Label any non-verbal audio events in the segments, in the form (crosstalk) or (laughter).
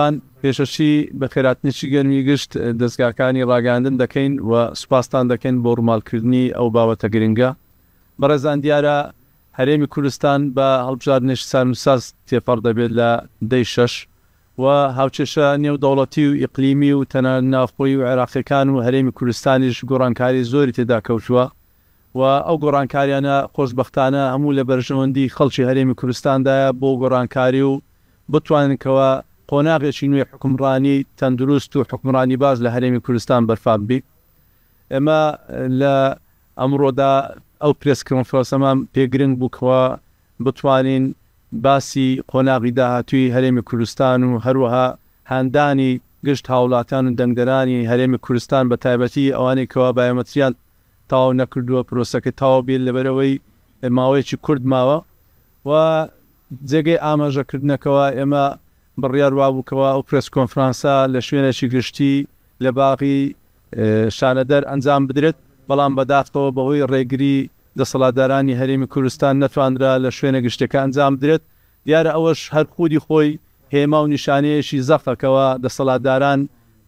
بان پێشەشی بە خێراتنیی گەرمی گشت دەستگاکانی ڕاگاندن دەکەین و سوپاسان دەکەین بۆ ڕوومالکردنی ئەو باوەتە گرنگە بەڕێزان دیارە هەرێمی کوردستان بە هەڵبژارنیش ساساز تێپەر دەبێت لە دەی شش و هاوچێشە نێودەوڵەتی و ئیقلیمی و تەنە نافخۆی و عێراقیەکان و هەرێمی کوردستانیش گۆڕانکاری زۆری تێدا کەوتووە و ئەو گۆڕانکاریانە خۆشببختانە هەموو لە بەرژەوەندی خەڵکی هەرێمی کوردستاندایە بۆ گۆڕانکاری و بتوانکەوە قۆناغێکی نوێ حکمڕانی تەندروست و حکمڕانی باش لە هەرێمی کوردستان بەرفابی ئێمە لە ئەمڕۆدا ئەو پرسکنفۆسەمان پێگرنگ بووکەوە بتوانین باسی قۆناغی داهاتوی هەرێمی کوردستان و هەروەها هەندانی گشت هاوڵاتان و دەنگدەرانی هەرێمی کوردستان بە تایبەتی ئەوانەی کەوا بایەمەتریان تاو نەکردووە پرۆسەکە تاوا بێت لەبەرەوەی ماوەیەکی کورد ماوە و جێگەی ئاماژەکردنەکەەوە ئێمە بڕیار وابووکەوە ئەو پرس کۆنفرانسا لە شوێنێکی گشتی لە باقی شانەدەر ئەنجام بدرێت بەڵام بەداختەوە بەهۆی ڕێگری دەسەڵاتدارانی هەرێمی کوردستان نەتواندرا لە شوێنە گشتەکە ئەنجام درێت دیارە ئەوەش هەر خودی خۆی هێما و نیشانەیەشی زەفەکەوە دەسەڵاتداران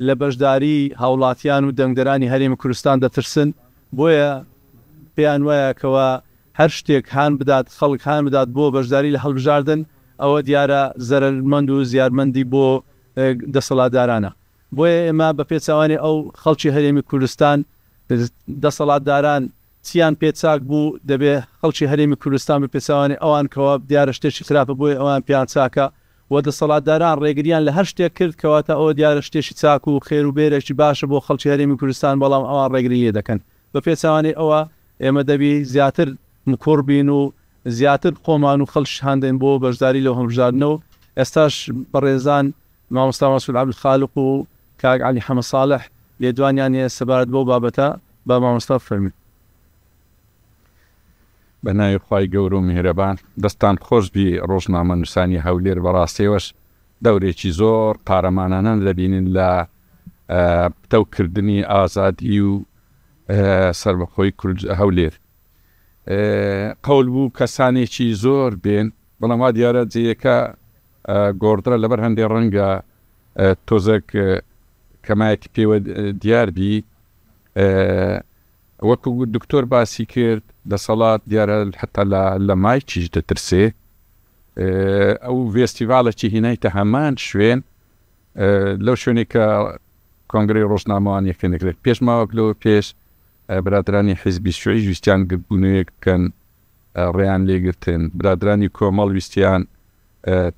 لە بەشداری هاوڵاتیان و دەنگدەرانی هەرێمی کوردستان دەترسن بۆیە پێیان وایەکەوە هەر شتێک هاان بدات خەڵک هاان بدات بۆ بەشداری لە هەڵبژاردن ئەوە دیارە زەرمەند و زیارمەندی بۆ دەسەڵاتدارانە بۆیە ئێمە بە پێچوانی ئەو خەڵکی هەرێمی کوردستان دەسەڵاتداران چیان پێچاک بوو دەبێ خەڵکی هەرێمی کوردستان بە پێچوانی ئەوان کەەوە دیارە شتێکی خراپە بۆی ئەوان پیان چاکە و دەسەڵاتداران ڕێگریان لە هەر شتێک کرد کەواتە ئەوە دیارە شتێکی چاک و خێر و بێرەشی باشە بۆ خەڵکی هەرێمی کوردستان بەڵام ئەوان ڕێگریە دەکەن بە پێچوانی ئەوە ئێمە دەبی زیاتر مکڕبین و زیاتر قۆمان و خەڵش هەندێن بۆ بەشداری لە هەمژارنەوە ئێستاش بەڕێزان مامۆستا ماسول عبل خاالق و کاک علی حەمە ساڵح لێدوانیانە سەبارەت بۆ بابەتە بە مامۆستا فەرمی بە ناوی خی گەور و میهرەبان دەستان خۆشببی ڕۆژنامە نووسانی هەولێر بەڕاستێوەش دەورێکی زۆر قارەمانانان دەبینن لە تەوکردنی ئازادی و سربەخۆی هەولێر قەول بوو کەسانێکی زۆر بێن بەڵام وا دیارە جەیەکە گۆردرە لەبەر هەندێک ڕەنگە تۆزەک کەمایەتی پێوە دیاربی وەکو دکتۆر باسی کرد دەسەڵات دیارە حتا لە مای چیش دەترسێ ئەو فێستیڤالەکی هینایتە هەمان شوێن لەو شوێنێک کە کۆنگری ڕۆژنامەوان یەکەێک پێشماوەک لەوە پێش برادرانی حیزبی شوی ویستیان گربوونەیەک بکەن ڕێیان لێگرتن برادرانی کۆمەڵ ویستیان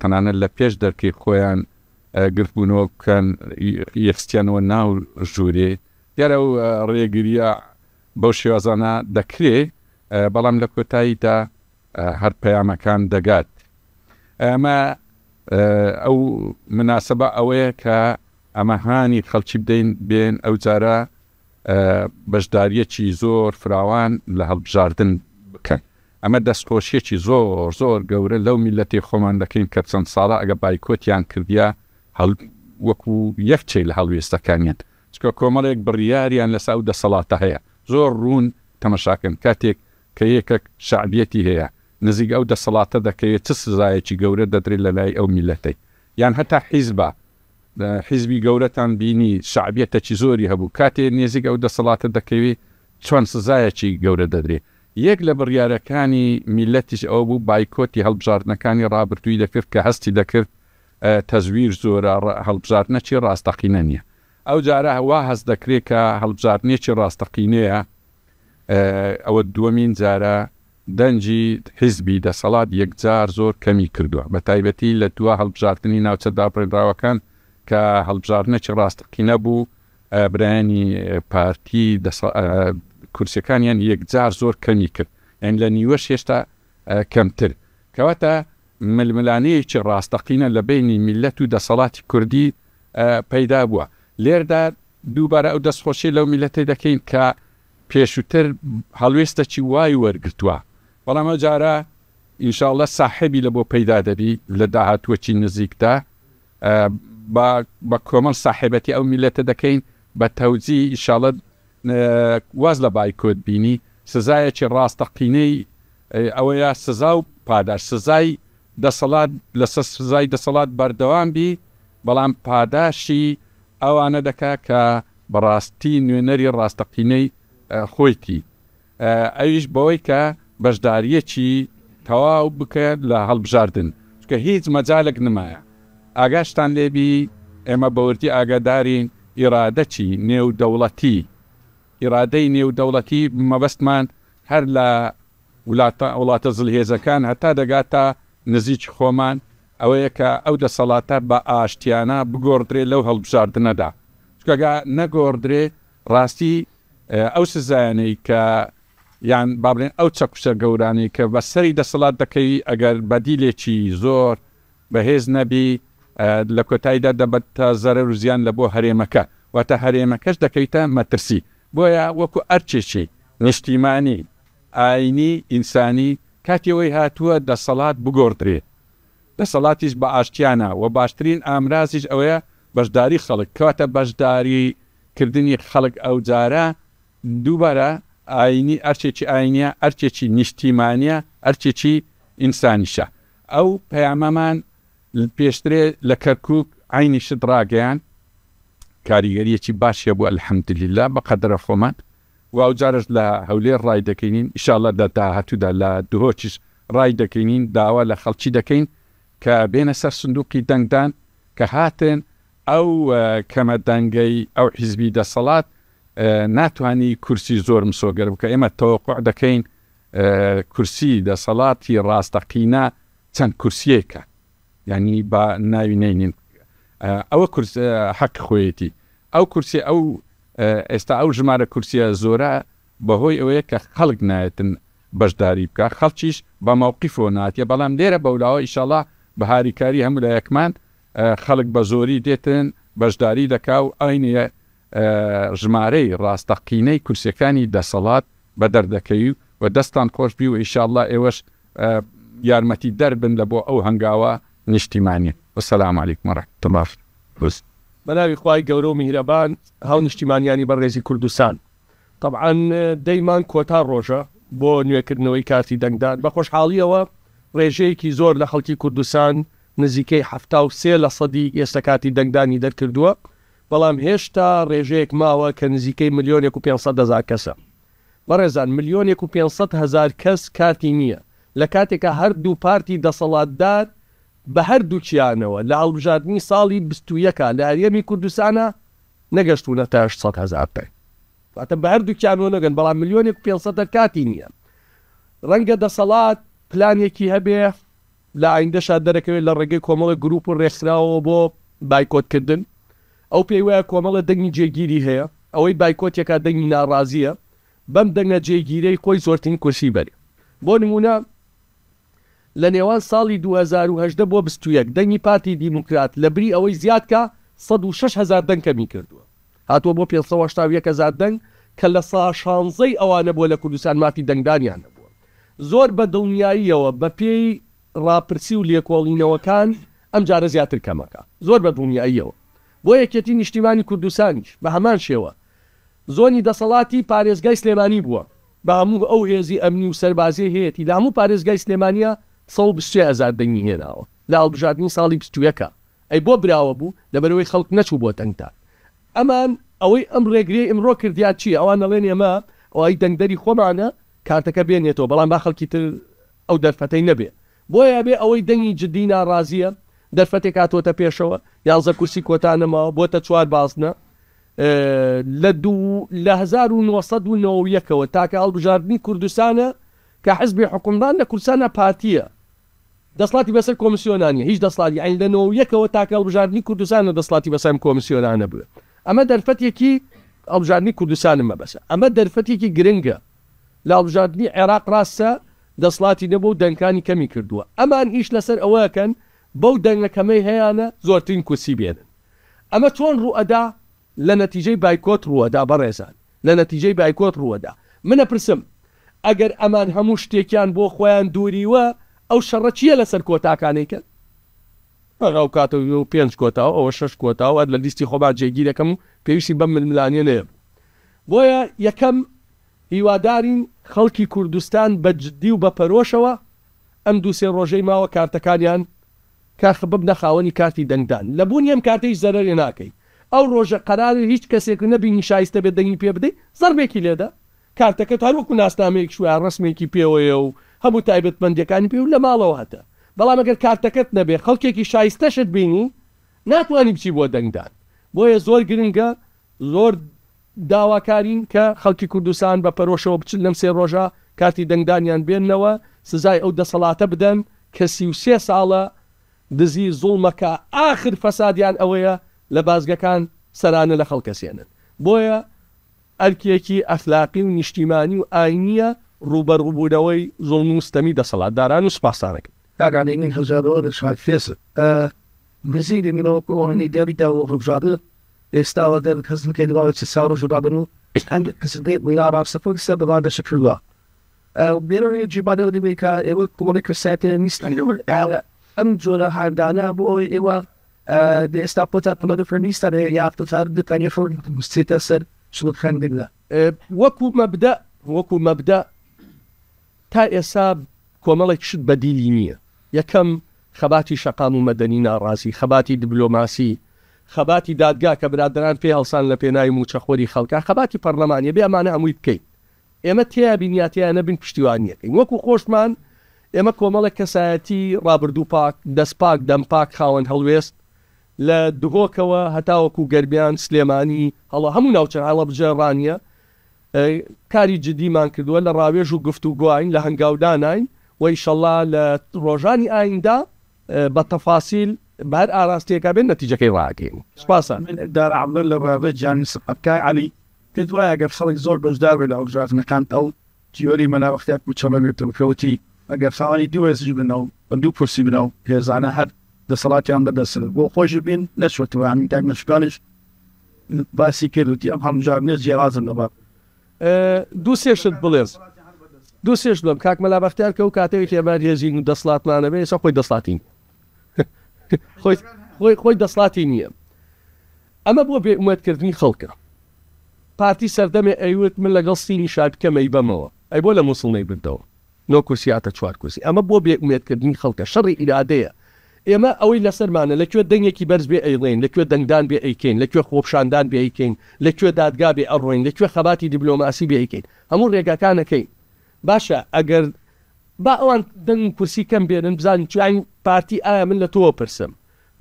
تەنانە لە پێش دەرکی خۆیان گرتبوونەوە بکەن یەخستیانەوە ناو ژوورێ دیارە و ڕێگریە بەو شێوازانە دەکرێ بەڵام لە کۆتاییدا هەر پەیامەکان دەگات ئەمە ئەو مناسبە ئەوەیە کە ئەمەهانی خەڵکی بدەین بێن ئەو جارە بەشداریەکی زۆر فراوان لە هەڵبژاردن بکەن ئەمە دەستخۆشیەکی زۆر زۆر گەورە لەو میلەتی خۆمان دەکەین کە چەند ساڵە ئەگە بایکۆتیان کردیا وەکو یەکچەی لە هەڵوێستەکانیان چکە کۆمەڵێک بڕیاریان لەسا و دەسەڵاتە هەیە زۆر ڕوون تەمەشاکن کاتێک کە یەکەک شعبەتی هەیە نزیک ئەو دەسەڵاتە دەکەوێت چ سزایەکی گەورە دەدرێت لە لای ئەو میلەتەی یان هەتا حیزبە حیزبی گەورەتان بینی شعبیەتەکی زۆری هەبوو کاتێ نێزیک ئەو دەسەڵاتە دەکەوێت چۆن سزایەکی گەورە دەدرێت یەک لە بڕیارەکانی میلەتیش ئەو بوو بایکۆتی هەڵبژاردنەکانی رابرردووی دەکرد کە هەستی دەکرد تەزویر زۆرە هەڵبژاردنەکی ڕاستەقینە نییە ئەو جارە هەوا هەست دەکرێت کە هەڵبژاردنێکی ڕاستەقینەیە ئەوە دووەمین جارە دەنجی حیزبی دەسەڵات یەکجار زۆر کەمی کردووە بە تایبەتی لە دووە هەڵبژاردننی ناوچە داپڕێنراوەکان کە هەڵبژاردنە چ ڕاستقی نەبوو برایانی پارتی کورسەکانیان یەکجار زۆر کەمی کرد ئەن لە نیوەش هێشتا کەمتر کەواتە ململانەیەکی ڕاستەقینە لە بینی میلەت و دەسەڵاتی کوردی پەیدا بووە لێردا دووبارە ئەو دەستخۆشی لەو میلەتی دەکەین کە پێشووتر هەڵوێستە چی وای وەرگتووە بەڵامە جارە ئینشاءڵە ساحبی لە بۆ پەیدا دەبی لە داهاتوەچی نزیکدا بە کۆمەڵ ساحبەتی ئەو میلەتە دەکەین بە تەوجی ئیشاڵەت واز لە بایکۆت بینی سزایەکی ڕاستەقینەی ئەوەیە سزا و پاداش سزای دەسەڵات لەسەر سزای دەسەڵات بەردەوام بی بەڵام پاداشی ئەوانە دەکا کە بەڕاستی نوێنەری ڕاستەقینەی خۆیتی ئەویش بەوەی کە بەشداریەکی تەواو بکە لە هەڵبژاردن چکە هیچ مەجالێک نمایە ئاگاشتان لێبی ئێمە بەورتی ئاگادارین ئیرادەچی نێودەوڵەتی ئیرادەی نێودەوڵەتی مەبەستمان هەر لە وڵاتە زلهێزەکان هەتا دەگاتە نزیک خۆمان ئەوەیە کە ئەو دەسەڵاتە بە ئاشتیانە بگۆڕدرێ لەو هەڵبژاردنەدا چکەگا نەگۆڕدرێ ڕاستی ئەو سزانەی کە یان بابلێن ئەو چەکوشە گەورانی کە بەسەری دەسەڵات دەکەی ئەگەر بەدیلێکی زۆر بەهێز نەبی لە کۆتاییدا دەبێت تا زەرە و زیان لە بۆ هەرێمەکە واتە هەرێمەکەش دەکەیتە مەترسی بۆیە وەکو ئەرچێکی نیشتیمانی ئاینی ئینسانی کاتیەوەی هاتووە دەسەڵات بگۆڕدرێت دەسەڵاتیش بە ئاشتیانە و باشترین ئامرازیش ئەوەیە بەشداری خەڵک کەواتە بەشداری کردنی خەڵک ئەو جارە دووبارە ئاینی ئەرچێکی ئاینە ئەرچێکی نیشتیمانە ئەرچێکی ئینسانیشە ئەو پەیامەمان پێشترێ لە کەرکک عینی شت ڕاگەیان کاریگەریەکی باشە بوو ئەلحەمدلیلا بە قەدرە خۆمان واو جارش لە هەولێر ڕای دەکەینین ئیشاڵە دە تا هەتوودا لە دهۆچش ڕای دەکەینین داوا لە خەڵکی دەکەین کە بێنە سەر سندوقی دەنگدان کە هاتن ئەو کەمە دەنگەی ئەو حیزبی دەسەڵات ناتوانانی کورسی زۆرم سۆگەر بکە ئێمە تۆقع دەکەین کورسی دەسەڵاتی ڕاستەقینە چەند کورسیەکە ینی با ناوی نینین ئەوە کورس حەق خۆیەتی ئەو کورسی ئەو ئێستا ئەو ژمارە کورسە زۆرە بەهۆی ئەوەیە کە خەڵک نایەتن بەشداری بکە خەڵکیش بە ماوقیفۆ ناتە بەڵام لێرە بەولاوە ئیشاڵا بەهاریکاری هەموو لە یەکمان خەڵک بە زۆری دێتن بەشداری دەکا و ئاینە ژمارەی ڕاستەقینەی کورسەکانی دەسەڵات بە دەردەکەی و و دەستان خۆش بی و ئیشاءله ئێوەش یارمەتی دەربن لە بۆ ئەو هەنگاوە نیشتیمانی وسلام علیکم ڕحمتڵاف بست بەناوی خی گەورە و میهرەبان هاو نیشتیمانیانی بەڕێزی کوردستان طبعاً دەیمان کۆتا ڕۆژە بۆ نوێکردنەوەی کاتی دەنگدان بە خۆشحاڵیەوە ڕێژەیەکی زۆر لە خەڵکی کوردستان نزیکەی هەفتا و سێ لە سەدی ئێستا کاتی دەنگدانی دەرکردووە بەڵام هێشتا ڕێژەیەک ماوە کە نزیکەی ملیۆنێک و 500 هزار کەسە بەڕێزان ملیۆنێک و 500 هزار کەس کاتی نییە لە کاتێکە هەردوو پارتی دەسەڵاتدار بە هەردوو چیانەوە لە هەڵبژاردننی ساڵی 21ەکە لە ئەریەمی کوردستانە نەگەشتونە تا 600 هزار پێ واتە بە هەردوو چیانەوە نەگەن بەڵام میلیۆنێک 500 کاتی نییە ڕەنگە دەسەڵات پلانێکی هەبێ لە ئایندەشا دەرەکەوێت لە ڕێگەی کۆمەڵە گروپ و ڕێکخراوە بۆ بایکۆتکردن ئەو پێی وایە کۆمەڵە دەنگی جێگیری هەیە ئەوەی بایکۆتێکا دەنگی ناڕازیە بەم دەنگە جێگیرەی خۆی زۆرترین کوشی بەرێ بۆ نمونە لە نێوان ساڵی 2010 بۆ 21 دەنگی پارتی دیموکرات لە بری ئەوەی زیادکە 1600 دەنگ کەمی کردووە هاتووە بۆ 500 دەنگ کە لە سا شانزەی ئەوانە بۆ لە کوردستان مافی دەنگدانیان نەبووە زۆر بە دڵنیاییەوە بە پێی ڕاپرسی و لێکۆڵینەوەکان ئەم جارە زیاتر کەمەکە زۆر بە دڵنیاییەوە بۆ یەکێتی نیشتیمانی کوردستانیش بە هەمان شێوە زۆنی دەسەڵاتی پارێزگای سلێمانی بووە بە هەموو ئەو هێزی ئەمنی و سەربازی هەیەی لاموو پارێزگای سلێمانە سەڵ بشتێ ئەزاردەنگی هێناوە لە هەڵبژاردننی ساڵی پستویەکە ئەی بۆ براوە بوو لەبەرەوەی خەڵک نەچوو بۆ تەنگتان ئەمان ئەوەی ئەم ڕێگری ئمرۆ کردیا چی ئەوان نڵێن ئێمە ئەوی دەنگدەری خۆمانە کارتەکە بێنێتەوە بەڵام با خەڵکی تر ئەو دەرفەتەی نەبێ بۆیە بێ ئەوەی دەنگی جدی ناڕازیە دەرفەتێک هاتۆتە پێشەوە یازە کورسی کۆتانەمەوە بۆتە چوار بازنە لە لە 1990ەوە تاکە هەڵبژاردننی کوردستانە کە حزبی حکومدان لە کورسانە پاتیە دەسڵاتی بەسەر کۆمسیۆنانی هیچ دەسڵاتی ئەین لە نەوە یەکەوە تاکە هەڵبژاردننی کوردستانە دەسڵاتی بەسەر کۆمسیۆنانە بووە ئەمە دەرفەتێکی ئەڵبژاردننی کوردستانم مەبەسە ئەمە دەرفەتێکی گرنگە لە ئەڵبژاردننی عێراق ڕاستە دەسڵاتی نەبوو دەنگکانی کەمی کردووە ئەمان ئیش لەسەر ئەوەکەن بەو دەنگەکەمەی هەیەە زۆرترین کوسی بێنن ئەمە چۆن ڕوئەدا لە نەتیجەی بایکۆت ڕوەدا بەڕێزان لە نەتیجەی بایکۆت ڕوەدا منە پرسم ئەگەر ئەمان هەموو شتێکیان بۆ خۆیان دووریوە ئەو شەڕە چییە لەسەر کۆتاکانەی کرد بەغاو کاتەوە و پێنج کۆتا و ئەوە شش کۆتا و لە لیستی خۆبان جێگیر دەکەم پێویستی بەم ململانیە نێ بۆیە یەکەم هیوادارین خەڵکی کوردستان بە جددی و بە پەرۆشەوە ئەم دووسێ ڕۆژەی ماوە کارتەکانیان کاخبب نەخاوەنی کارتی دەنگدان لە بوون ئەم کارتەی زەرری ناکەی ئەو ڕۆژە قەراری هیچ کەسێک نەبینی شایستە بێ دەنگی پێ بدەیت زەربێکی لێدا کارتەکە تا وەکو ناسنامەیەک شووە ڕسمێکی پێوەیە و هەموو تایبەتمەندەکانی پێ و لە ماڵەوە هاتە بەڵام ئەگەر کارتەکەت نەبێ خەڵکێکی شایستەشت بینی ناتوانانی بچی بۆ دەنگدان بۆیە زۆر گرنگە زۆر داواکارین کە خەڵکی کوردستان بە پەرۆشەوە بچن لەم سێ ڕۆژە کاتی دەنگدانیان بێننەوە سزای ئەو دەسەڵاتە بدەن کە سی و سێ ساڵە دزی زوڵمەکە آخر فەسادیان ئەوەیە لە بازگەکان سەرانە لە خەڵکەسێنن بۆیە ئەرکێکی ئەخلاقی و نیشتیمانی و ئاینیە مستمي ڕوبەر بوونەوەی زۆڵ وستەمی دەسەڵاتداران و سپاسانەکە تاگانین فێس بزیری منۆنی دەبیدا و ڕژادە ئێستاوە دەر کەزمکەیڵاوە چ ساڕ ژدابن و هەندێک کەسندێت ویلا ڕاستەفۆک سە بڵان دەشکردوە بێرەوەی جیبادە دیبێکە ئێوە کۆڵێک کەساتێ نیستن ئەم جۆرە هەردانە بۆ ئەوی ئێوە ئێستا پۆتا پڵەت فەرنیستە یافتار مستيتا سر شلو شڵ خندێکدا وكو مبدأ وكو مبدأ تا ئێسا کۆمەڵێک شت بەدیلی نییە یەکەم خەباتی شقام و مەدەنی ناڕازی خەباتی دیبلۆماسی خەباتی دادگا کە برادران پێ هەڵسان لە پێناایی موچەخۆری خەڵکە خەباتی پەرلەمانە بێمانە هەمووی بکەین ئێمە تیا بینیاتیان نەبن پشتیوانیەکەین وەکو خۆشمان ئێمە کۆمەڵە کەسایەتی ڕابردوو پاک دەستپاک دەمپاک خاوەن هەڵوێست لە دهۆکەوە هەتاوەکو گەربیان سلێمانی هەڵە هەموو ناوچە هەڵە بجێڕانیە إيه، کاری جدیمان کردووە لە ڕاوێژ و گفت و گوین لە هەنگاودانین وەیشەڵا لە ڕۆژانی ئایندا إيه، بە تەفاسیل بار ئاراستەکە بێن نەتیجەکەی ڕاکەین سپاسان داعمر لە ڕێ جان سقەکای علی کرد وایە گەر خەڵک زۆر بەشدار بێت لە ئەوژاتنەکان ئەو تیۆری مەناوەختیات بچەمەێتەوەکەوتی ئەگەر خاوانی دوێزی بنەوە بندوو پرسی بنەوە هێزانە هەر دەسەڵاتیان بەدەسن بۆ خۆش بین نەشوەوە هەمی تاک نشکانش باسی کردوتی ئەم هەمجار نێ جیازم لەبات دوو سێشت بڵێز دوو سێش بم کاک مەلا بەختیار کە و کاتەوی تێمان هێزین و دەسڵاتمانە بێ خۆی دەسڵاتین (laughs) خۆی خۆی دەسڵاتی نییە ئەمە بۆ بێ ئومەتکردنی خەڵکە پارتی سەردەمێ ئەیوت من لەگەڵ سینی شادکەمەی بەمەوە ئەی بۆ لە مووسڵنەی بردەوە نۆ کورسیاتە چوار کورسی ئەمە بۆ بێ ئومێتکردنی خەڵکە شەڕی ئیرادەیە ئێمە ئەوەی لەسەرمانە لەکوێ دەنگێکی بەرز بێ ئەیڵێن لەکوێ دەنگدان بێ ئەیکەین لەکوێ خۆپشاندان بێیکەین لەکوێ دادگا بێ ئەڕۆین لەکوێ خەباتی دیبلۆماسی بێیکەین هەموو ڕێگاکانەکەی باشە ئەگەر با ئەوان دەنگ کورسی کەم بێنن بزان چیان پارتی ئایا من لە تۆوە پرسم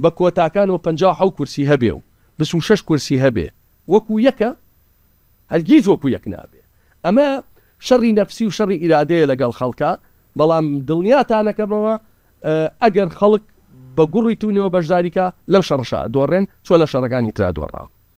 بە کۆتاکان و 50 حو کورسی هەبێ و بس و شش کورسی هەبێ وەکو یەکە هەرگیز وەکو یەک نابێ ئەمە شەڕی نەفسی و شەڕی ئیرادەیە لەگەڵ خەڵکە بەڵام دڵنیاتانەکەمەوە ئەگەر خەڵک بە گوڵی تونەوە بەشداریکە لەو شەڕشا دۆڕێن چۆ لە شەڕەکانی ترا دۆڕاوە